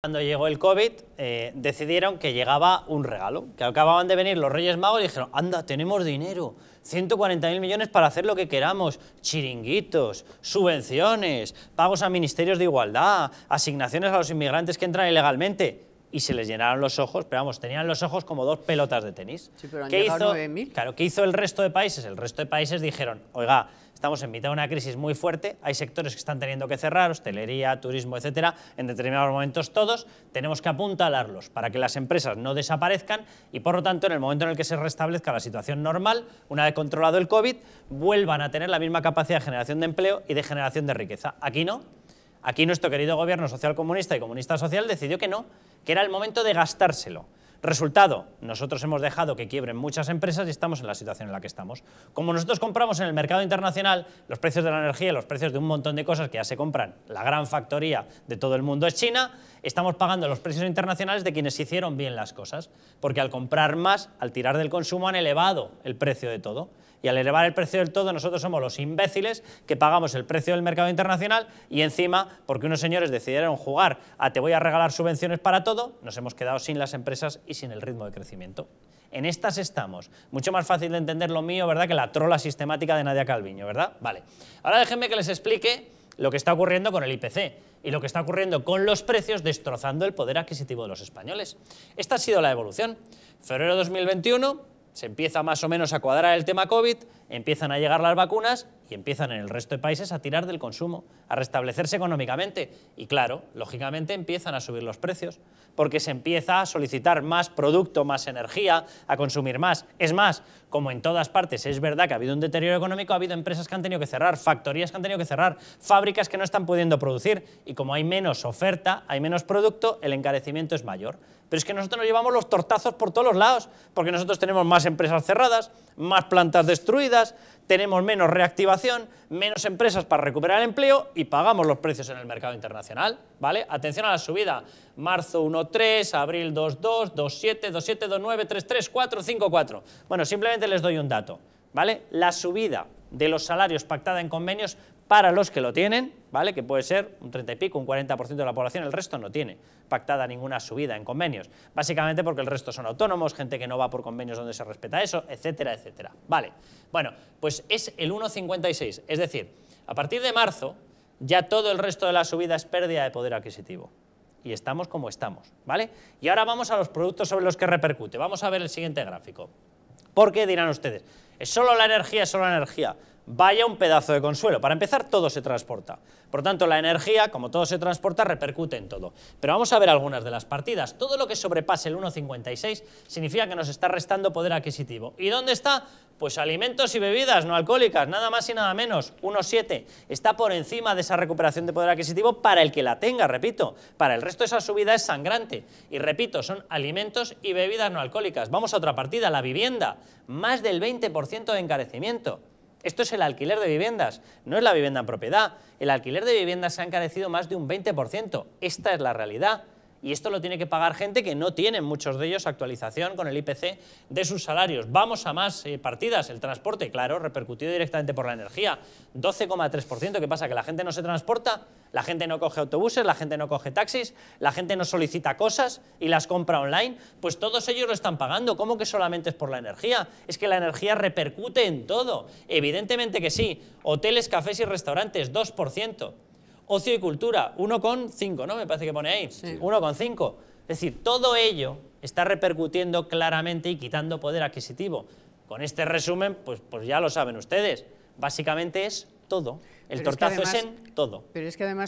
Cuando llegó el COVID, eh, decidieron que llegaba un regalo, que acababan de venir los Reyes Magos y dijeron, anda, tenemos dinero, 140.000 millones para hacer lo que queramos, chiringuitos, subvenciones, pagos a ministerios de igualdad, asignaciones a los inmigrantes que entran ilegalmente y se les llenaron los ojos, pero vamos, tenían los ojos como dos pelotas de tenis. Sí, han ¿Qué hizo? claro, ¿qué hizo el resto de países? El resto de países dijeron, oiga, estamos en mitad de una crisis muy fuerte, hay sectores que están teniendo que cerrar, hostelería, turismo, etcétera, en determinados momentos todos, tenemos que apuntalarlos para que las empresas no desaparezcan y por lo tanto en el momento en el que se restablezca la situación normal, una vez controlado el COVID, vuelvan a tener la misma capacidad de generación de empleo y de generación de riqueza. Aquí no, Aquí nuestro querido gobierno social comunista y comunista social decidió que no, que era el momento de gastárselo. Resultado, nosotros hemos dejado que quiebren muchas empresas y estamos en la situación en la que estamos. Como nosotros compramos en el mercado internacional, los precios de la energía, los precios de un montón de cosas que ya se compran, la gran factoría de todo el mundo es China, estamos pagando los precios internacionales de quienes hicieron bien las cosas, porque al comprar más, al tirar del consumo han elevado el precio de todo. Y al elevar el precio del todo, nosotros somos los imbéciles que pagamos el precio del mercado internacional y encima, porque unos señores decidieron jugar a te voy a regalar subvenciones para todo, nos hemos quedado sin las empresas y sin el ritmo de crecimiento. En estas estamos. Mucho más fácil de entender lo mío, ¿verdad? Que la trola sistemática de Nadia Calviño, ¿verdad? Vale. Ahora déjenme que les explique lo que está ocurriendo con el IPC y lo que está ocurriendo con los precios destrozando el poder adquisitivo de los españoles. Esta ha sido la evolución. Febrero de 2021 se empieza más o menos a cuadrar el tema COVID, empiezan a llegar las vacunas y empiezan en el resto de países a tirar del consumo, a restablecerse económicamente. Y claro, lógicamente empiezan a subir los precios, porque se empieza a solicitar más producto, más energía, a consumir más. Es más, como en todas partes es verdad que ha habido un deterioro económico, ha habido empresas que han tenido que cerrar, factorías que han tenido que cerrar, fábricas que no están pudiendo producir, y como hay menos oferta, hay menos producto, el encarecimiento es mayor. Pero es que nosotros nos llevamos los tortazos por todos los lados, porque nosotros tenemos más empresas cerradas, más plantas destruidas, tenemos menos reactivación, menos empresas para recuperar el empleo y pagamos los precios en el mercado internacional, ¿vale? Atención a la subida, marzo 1, 1.3, abril 2, 2.2, 2.7, 2.7, 2.9, 3.3, 4, 4. Bueno, simplemente les doy un dato, ¿vale? La subida de los salarios pactada en convenios para los que lo tienen ¿vale? que puede ser un 30 y pico, un 40% de la población, el resto no tiene pactada ninguna subida en convenios, básicamente porque el resto son autónomos, gente que no va por convenios donde se respeta eso, etcétera, etcétera. Vale, bueno, pues es el 1,56, es decir, a partir de marzo ya todo el resto de la subida es pérdida de poder adquisitivo. Y estamos como estamos, ¿vale? Y ahora vamos a los productos sobre los que repercute. Vamos a ver el siguiente gráfico. ¿Por qué? dirán ustedes, es solo la energía, es solo la energía vaya un pedazo de consuelo. Para empezar, todo se transporta. Por tanto, la energía, como todo se transporta, repercute en todo. Pero vamos a ver algunas de las partidas. Todo lo que sobrepase el 1,56 significa que nos está restando poder adquisitivo. ¿Y dónde está? Pues alimentos y bebidas no alcohólicas, nada más y nada menos, 1,7. Está por encima de esa recuperación de poder adquisitivo para el que la tenga, repito. Para el resto esa subida es sangrante. Y repito, son alimentos y bebidas no alcohólicas. Vamos a otra partida, la vivienda. Más del 20% de encarecimiento. Esto es el alquiler de viviendas, no es la vivienda en propiedad. El alquiler de viviendas se ha encarecido más de un 20%. Esta es la realidad. Y esto lo tiene que pagar gente que no tiene, muchos de ellos, actualización con el IPC de sus salarios. Vamos a más eh, partidas. El transporte, claro, repercutido directamente por la energía. 12,3%. ¿Qué pasa? ¿Que la gente no se transporta? La gente no coge autobuses, la gente no coge taxis, la gente no solicita cosas y las compra online. Pues todos ellos lo están pagando. ¿Cómo que solamente es por la energía? Es que la energía repercute en todo. Evidentemente que sí. Hoteles, cafés y restaurantes, 2% ocio y cultura, 1,5, ¿no? Me parece que pone ahí, 1,5. Es decir, todo ello está repercutiendo claramente y quitando poder adquisitivo. Con este resumen, pues, pues ya lo saben ustedes. Básicamente es todo. El tortazo es, es en todo. Pero es que además